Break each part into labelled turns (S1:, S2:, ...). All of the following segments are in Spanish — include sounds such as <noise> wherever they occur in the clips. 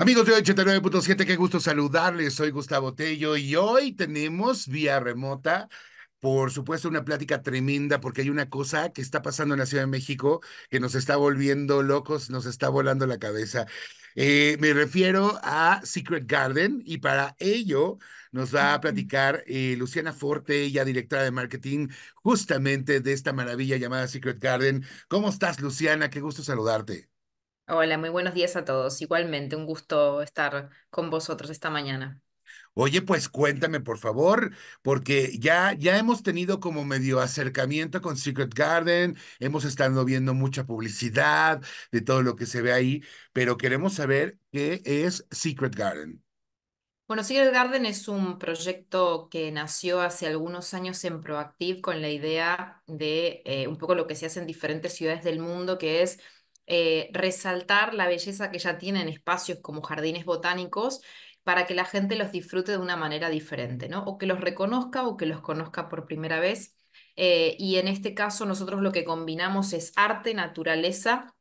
S1: Amigos de 89.7, qué gusto saludarles. Soy Gustavo Tello y hoy tenemos vía remota por supuesto, una plática tremenda porque hay una cosa que está pasando en la Ciudad de México que nos está volviendo locos, nos está volando la cabeza. Eh, me refiero a Secret Garden y para ello nos va a platicar eh, Luciana Forte, ella directora de marketing justamente de esta maravilla llamada Secret Garden. ¿Cómo estás, Luciana? Qué gusto saludarte.
S2: Hola, muy buenos días a todos. Igualmente, un gusto estar con vosotros esta mañana.
S1: Oye, pues cuéntame, por favor, porque ya, ya hemos tenido como medio acercamiento con Secret Garden, hemos estado viendo mucha publicidad de todo lo que se ve ahí, pero queremos saber qué es Secret Garden.
S2: Bueno, Secret Garden es un proyecto que nació hace algunos años en Proactive con la idea de eh, un poco lo que se hace en diferentes ciudades del mundo, que es eh, resaltar la belleza que ya tienen espacios como jardines botánicos para que la gente los disfrute de una manera diferente, ¿no? O que los reconozca o que los conozca por primera vez. Eh, y en este caso nosotros lo que combinamos es arte, naturaleza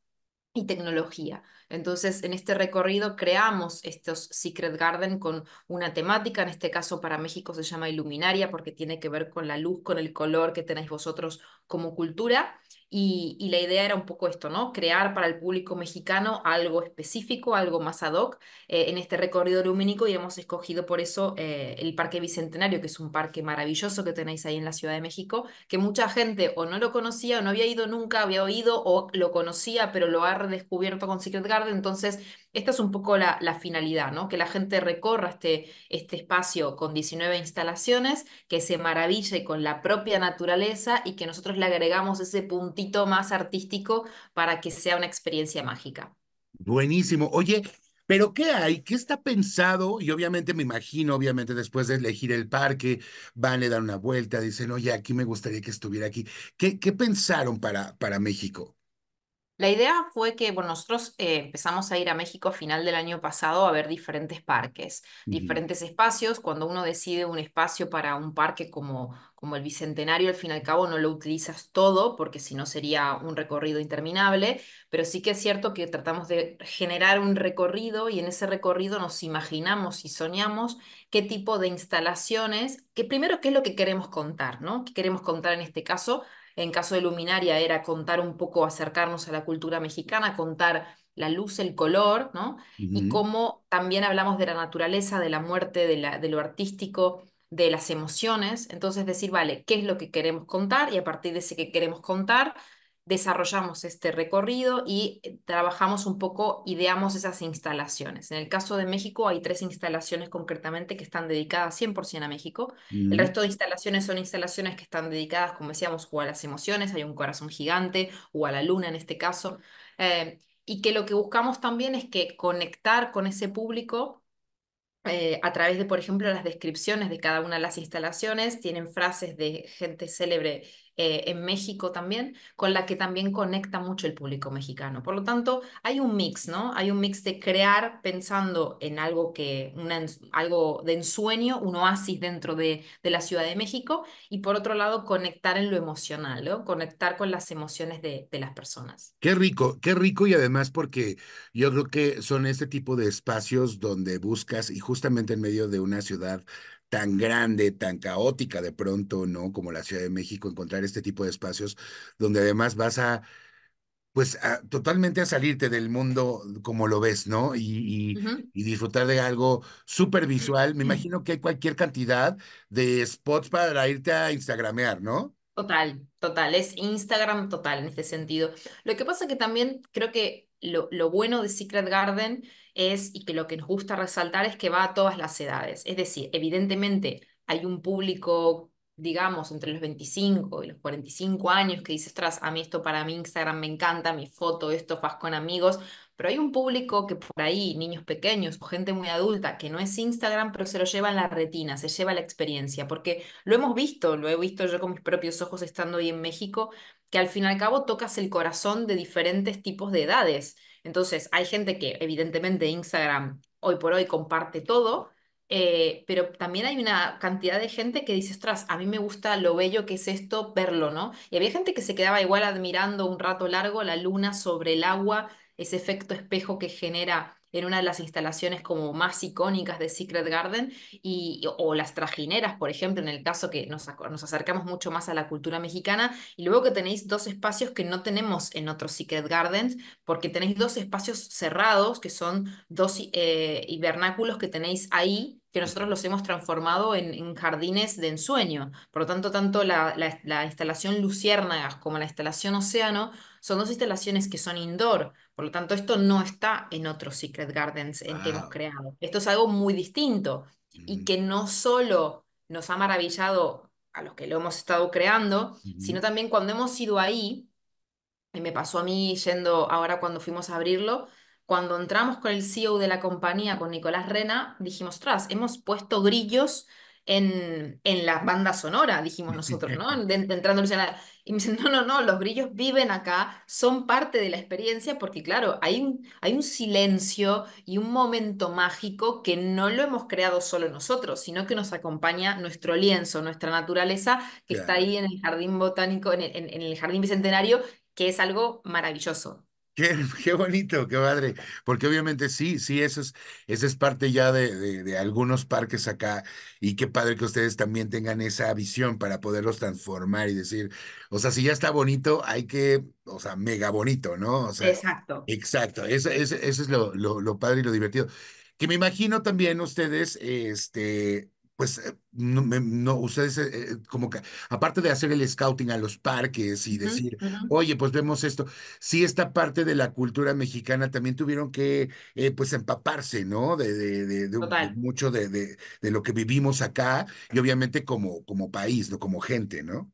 S2: y tecnología. Entonces, en este recorrido creamos estos Secret Garden con una temática, en este caso para México se llama Iluminaria porque tiene que ver con la luz, con el color que tenéis vosotros como cultura. Y, la idea era un poco esto, ¿no? Crear para el público mexicano algo específico, algo más ad hoc. Eh, en este recorrido lumínico y hemos escogido por eso eh, el Parque Bicentenario, que es un parque maravilloso que tenéis ahí en la Ciudad de México, que mucha gente o no lo conocía o no había ido nunca, había oído o lo conocía, pero lo ha redescubierto con Secret Garden. Entonces, esta es un poco la, finalidad, ¿no? Que la gente recorra este, este espacio con 19 instalaciones, que se maraville con la propia naturaleza y que nosotros le agregamos ese punto más artístico para que sea una experiencia mágica.
S1: Buenísimo. Oye, pero ¿qué hay? ¿Qué está pensado? Y obviamente me imagino, obviamente después de elegir el parque, van, a dar una vuelta, dicen, oye, aquí me gustaría que estuviera aquí. ¿Qué, qué pensaron para, para México?
S2: La idea fue que nosotros eh, empezamos a ir a México a final del año pasado a ver diferentes parques, diferentes espacios. Cuando uno decide un espacio para un parque como, como el Bicentenario, al fin y al cabo no lo utilizas todo porque si no sería un recorrido interminable, pero sí que es cierto que tratamos de generar un recorrido y en ese recorrido nos imaginamos y soñamos qué tipo de instalaciones, que primero qué es lo que queremos contar, ¿no? ¿Qué queremos contar en este caso? En caso de Luminaria era contar un poco, acercarnos a la cultura mexicana, contar la luz, el color, ¿no? Y cómo también hablamos de la naturaleza, de la muerte, de, de lo artístico, de las emociones. Entonces decir, vale, ¿qué es lo que queremos contar? Y a partir de ese que queremos contar, desarrollamos este recorrido y eh, trabajamos un poco, ideamos esas instalaciones. En el caso de México hay tres instalaciones concretamente que están dedicadas 100% a México. El resto de instalaciones son instalaciones que están dedicadas, como decíamos, a las emociones, hay un corazón gigante, o a la luna en este caso, eh, y que lo que buscamos también es que conectar con ese público eh, a través de, por ejemplo, las descripciones de cada una de las instalaciones, tienen frases de gente célebre eh, en México también, con la que también conecta mucho el público mexicano. Por lo tanto, hay un mix, ¿no? Hay un mix de crear pensando en algo, que, algo de ensueño, un oasis dentro de, de, la Ciudad de México, y por otro lado, conectar en lo emocional, ¿no? Conectar con las emociones de, de las personas.
S1: Qué rico, qué rico y además porque yo creo que son este tipo de espacios donde buscas, y justamente en medio de una ciudad tan grande, tan caótica de pronto, ¿no? Como la Ciudad de México, encontrar este tipo de espacios donde además vas a, pues, totalmente a salirte del mundo como lo ves, ¿no? Y, disfrutar de algo súper visual. Me imagino que hay cualquier cantidad de spots para irte a instagramear, ¿no?
S2: Total, total, es Instagram total en este sentido. Lo que pasa que también creo que lo, bueno de Secret Garden es, y que lo que nos gusta resaltar es que va a todas las edades. Es decir, evidentemente hay un público, digamos, entre los 25 y los 45 años que dice, ostras, a mí esto para mí Instagram me encanta, mi foto, esto, vas con amigos, pero hay un público que por ahí, niños pequeños o gente muy adulta, que no es Instagram, pero se lo lleva en la retina, se lleva la experiencia, porque lo hemos visto, lo he visto yo con mis propios ojos estando ahí en México, que al fin y al cabo tocas el corazón de diferentes tipos de edades. Entonces, hay gente que evidentemente Instagram hoy por hoy comparte todo, eh, pero también hay una cantidad de gente que dice, ostras, a mí me gusta lo bello que es esto, verlo, ¿no? Y había gente que se quedaba igual admirando un rato largo la luna sobre el agua ese efecto espejo que genera en una de las instalaciones como más icónicas de Secret Garden y, o las trajineras, por ejemplo, en el caso que nos, acercamos mucho más a la cultura mexicana, y luego que tenéis dos espacios que no tenemos en otros Secret Gardens, porque tenéis dos espacios cerrados, que son dos eh, hibernáculos que tenéis ahí, que nosotros los hemos transformado en, jardines de ensueño. Por lo tanto, tanto la, la instalación Luciérnagas como la instalación Océano son dos instalaciones que son indoor, por lo tanto esto no está en otros Secret Gardens en que hemos ah. creado. Esto es algo muy distinto y que no solo nos ha maravillado a los que lo hemos estado creando, sino también cuando hemos ido ahí, y me pasó a mí yendo ahora cuando fuimos a abrirlo, cuando entramos con el CEO de la compañía, con Nicolás Rena, dijimos, tras, hemos puesto grillos en, en la banda sonora, dijimos nosotros, ¿no? entrando entrando la... Y me dicen, no, no, no, los brillos viven acá, son parte de la experiencia, porque claro, hay un, hay un silencio y un momento mágico que no lo hemos creado solo nosotros, sino que nos acompaña nuestro lienzo, nuestra naturaleza, que está ahí en el jardín botánico, en el jardín bicentenario, que es algo maravilloso.
S1: <laughs> Qué, bonito, qué padre. Porque obviamente sí, sí, eso es, es parte ya de, de, algunos parques acá. Y qué padre que ustedes también tengan esa visión para poderlos transformar y decir, o sea, si ya está bonito, hay que, o sea, mega bonito, ¿no? O sea, exacto. Exacto. Eso, es lo, lo, padre y lo divertido. Que me imagino también ustedes, este, pues eh, no, ustedes eh, eh, como que, aparte de hacer el scouting a los parques y decir, oye, pues vemos esto, sí, esta parte de la cultura mexicana también tuvieron que, pues, empaparse, ¿no? De, de, mucho de, lo que vivimos acá y obviamente como, como país, ¿no? Como gente, ¿no?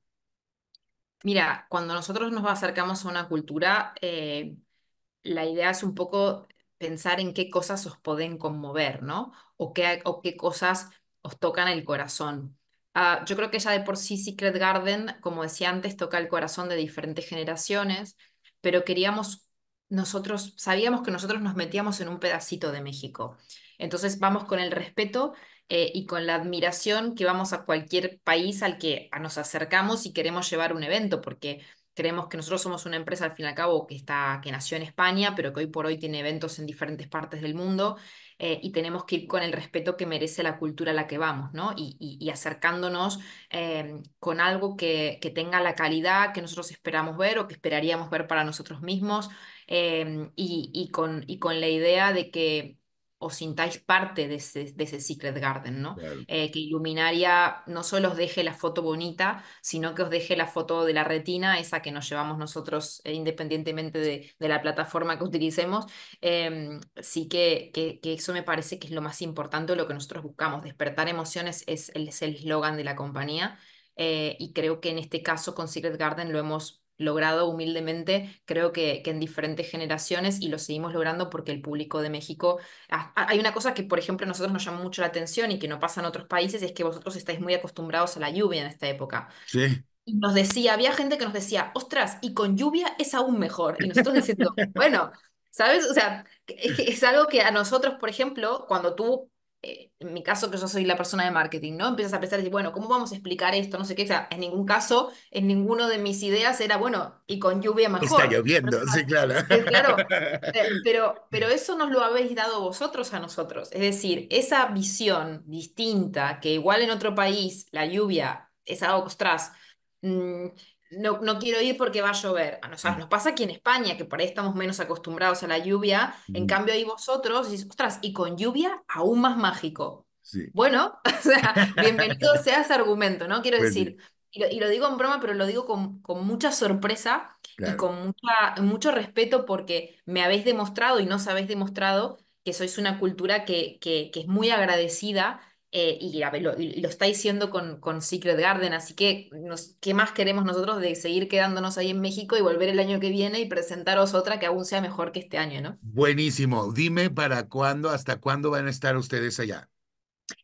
S2: Mira, cuando nosotros nos acercamos a una cultura, la idea es un poco pensar en qué cosas os pueden conmover, ¿no? O qué, o qué cosas os tocan el corazón. Ah, yo creo que ya de por sí Secret Garden, como decía antes, toca el corazón de diferentes generaciones, pero queríamos nosotros, sabíamos que nosotros nos metíamos en un pedacito de México. Entonces vamos con el respeto eh, y con la admiración que vamos a cualquier país al que nos acercamos y queremos llevar un evento, porque creemos que nosotros somos una empresa al fin y al cabo que, está, que nació en España, pero que hoy por hoy tiene eventos en diferentes partes del mundo eh, y tenemos que ir con el respeto que merece la cultura a la que vamos, ¿no? Y, acercándonos eh, con algo que, que, tenga la calidad que nosotros esperamos ver o que esperaríamos ver para nosotros mismos eh, y, y, con, y con la idea de que o sintáis parte de ese, de ese Secret Garden, ¿no? Eh, que iluminaria no solo os deje la foto bonita, sino que os deje la foto de la retina, esa que nos llevamos nosotros eh, independientemente de, la plataforma que utilicemos. Em, sí que, eso me parece que es lo más importante, lo que nosotros buscamos. Despertar emociones es, es el eslogan de la compañía eh, y creo que en este caso con Secret Garden lo hemos logrado humildemente, creo que, que, en diferentes generaciones y lo seguimos logrando porque el público de México, hay una cosa que por ejemplo a nosotros nos llama mucho la atención y que no pasa en otros países, es que vosotros estáis muy acostumbrados a la lluvia en esta época. Y nos decía, había gente que nos decía, ostras, y con lluvia es aún mejor. Y nosotros decíamos, <laughs> bueno, ¿sabes? O sea, es, es algo que a nosotros, por ejemplo, cuando tú eh, en mi caso que yo soy la persona de marketing, ¿no? Empiezas a pensar, bueno, ¿cómo vamos a explicar esto? No sé qué, o sea, en ningún caso, en ninguno de mis ideas era, bueno, y con lluvia mejor. Está
S1: lloviendo, sí, claro. Eh, eh, <laughs>
S2: pero, eso nos lo habéis dado vosotros a nosotros. Es decir, esa visión distinta, que igual en otro país la lluvia es algo, ostras, mm, no, quiero ir porque va a llover. a nos pasa aquí en España, que por ahí estamos menos acostumbrados a la lluvia. En mm. cambio, ahí vosotros, y, ostras, y con lluvia aún más mágico. Bueno, <laughs> <laughs> bienvenido sea ese argumento, ¿no? Quiero pues decir, y lo, digo en broma, pero lo digo con, mucha sorpresa y con mucho respeto porque me habéis demostrado y nos habéis demostrado que sois una cultura que, que, que es muy agradecida eh, y, lo, lo, está diciendo con, con Secret Garden, así que nos, ¿qué más queremos nosotros de seguir quedándonos ahí en México y volver el año que viene y presentaros otra que aún sea mejor que este año, ¿no?
S1: Buenísimo, dime para cuándo, hasta cuándo van a estar ustedes allá.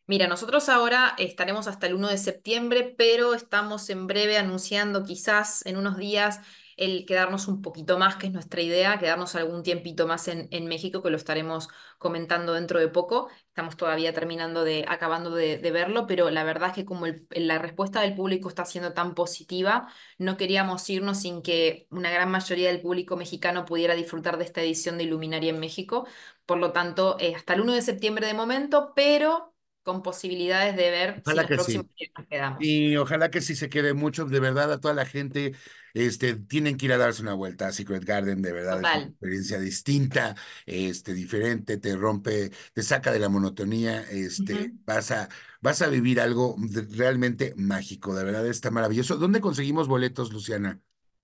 S2: Mira, nosotros ahora estaremos hasta el 1 de septiembre, pero estamos en breve anunciando quizás en unos días el quedarnos un poquito más, que es nuestra idea, quedarnos algún tiempito más en, México, que lo estaremos comentando dentro de poco. Estamos todavía terminando de, acabando de, verlo, pero la verdad es que como la respuesta del público está siendo tan positiva, no queríamos irnos sin que una gran mayoría del público mexicano pudiera disfrutar de esta edición de Iluminaria en México. Por lo tanto, eh, hasta el 1 de septiembre de momento, pero con posibilidades de ver ojalá si que
S1: Y ojalá que sí se quede mucho, de verdad, a toda la gente, este, tienen que ir a darse una vuelta a Secret Garden, de verdad, es una experiencia distinta, este, diferente, te rompe, te saca de la monotonía, este, vas a, vas a vivir algo realmente mágico, de verdad, está maravilloso. ¿Dónde conseguimos boletos, Luciana?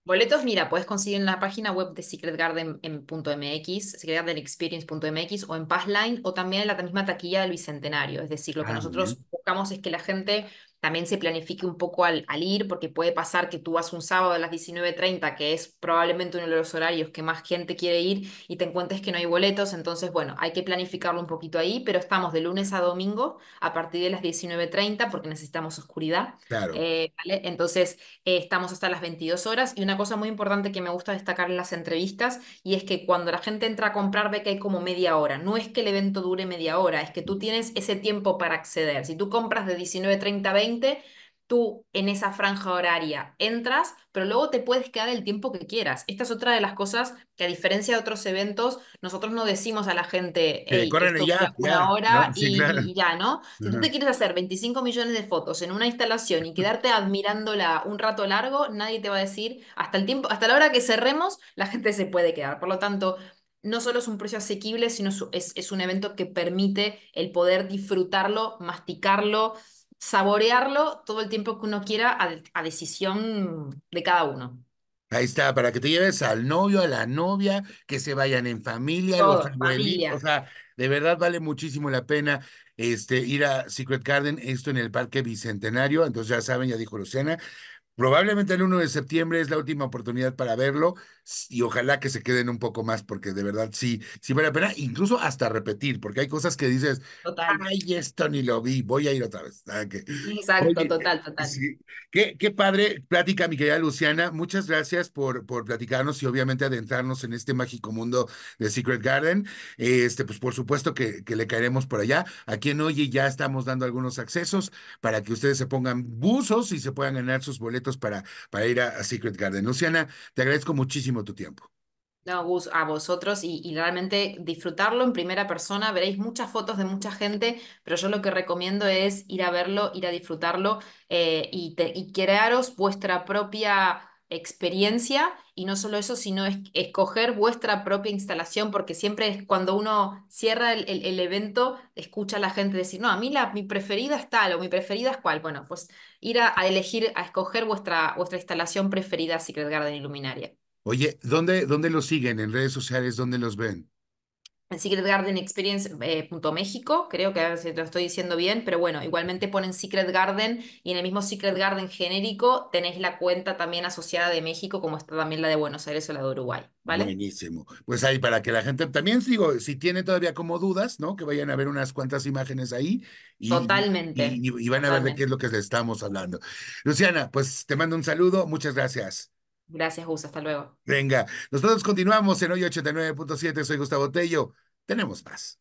S2: Boletos, mira, puedes conseguir en la página web de Secret Garden en .mx, secretgardenexperience.mx o en Passline o también en la misma taquilla del Bicentenario. Es decir, lo que ah, nosotros buscamos es que la gente también se planifique un poco al, al, ir, porque puede pasar que tú vas un sábado a las 19.30, que es probablemente uno de los horarios que más gente quiere ir, y te encuentres que no hay boletos, entonces bueno, hay que planificarlo un poquito ahí, pero estamos de lunes a domingo a partir de las 19.30 porque necesitamos oscuridad.
S1: Claro. Eh,
S2: ¿vale? Entonces eh, estamos hasta las 22 horas y una cosa muy importante que me gusta destacar en las entrevistas y es que cuando la gente entra a comprar ve que hay como media hora, no es que el evento dure media hora, es que tú tienes ese tiempo para acceder. Si tú compras de 19.30 a 20, tú en esa franja horaria entras, pero luego te puedes quedar el tiempo que quieras. Esta es otra de las cosas que a diferencia de otros eventos, nosotros no decimos a la gente, una hora y, ya, ¿no? Si tú te quieres hacer 25 millones de fotos en una instalación y <laughs> quedarte admirándola un rato largo, nadie te va a decir, hasta el tiempo, hasta la hora que cerremos, la gente se puede quedar. Por lo tanto, no solo es un precio asequible, sino es, es un evento que permite el poder disfrutarlo, masticarlo, saborearlo todo el tiempo que uno quiera a, decisión de cada uno.
S1: Ahí está, para que te lleves al novio, a la novia, que se vayan en familia, los o sea, de verdad vale muchísimo la pena este, ir a Secret Garden, esto en el Parque Bicentenario, entonces ya saben, ya dijo Luciana, Probablemente el 1 de septiembre es la última oportunidad para verlo y ojalá que se queden un poco más porque de verdad sí, sí vale la pena, incluso hasta repetir, porque hay cosas que dices, total. ay, esto ni lo vi, voy a ir otra vez. Ah, exacto, total, total. qué, padre plática, mi querida Luciana, muchas gracias por, por platicarnos y obviamente adentrarnos en este mágico mundo de Secret Garden. Este, pues por supuesto que, que le caeremos por allá. Aquí en Oye ya estamos dando algunos accesos para que ustedes se pongan buzos y se puedan ganar sus boletos para, ir a, Secret Garden. Luciana, te agradezco muchísimo tu tiempo.
S2: No, a vosotros y, realmente disfrutarlo en primera persona. Veréis muchas fotos de mucha gente, pero yo lo que recomiendo es ir a verlo, ir a disfrutarlo eh, y crearos vuestra propia experiencia y no solo eso, sino escoger vuestra propia instalación, porque siempre es cuando uno cierra el, evento, escucha a la gente decir, no, a mí la, mi preferida es tal o mi preferida es cual. Bueno, pues ir a, elegir, a escoger vuestra, vuestra instalación preferida Secret Garden Iluminaria.
S1: Oye, ¿dónde, ¿dónde los siguen? ¿En redes sociales? ¿Dónde los ven?
S2: Secret Garden eh, creo que a si lo estoy diciendo bien, pero bueno, igualmente ponen Secret Garden y en el mismo Secret Garden genérico tenés la cuenta también asociada de México, como está también la de Buenos Aires o la de Uruguay, ¿vale?
S1: Buenísimo. Pues ahí para que la gente también sigo si tiene todavía como dudas, ¿no? Que vayan a ver unas cuantas imágenes ahí. Y, Totalmente. Y, van a ver de qué es lo que estamos hablando. Luciana, pues te mando un saludo, muchas gracias.
S2: Gracias, Gus. Hasta luego.
S1: Venga, nosotros continuamos en hoy 89.7. Soy Gustavo Tello. Tenemos paz.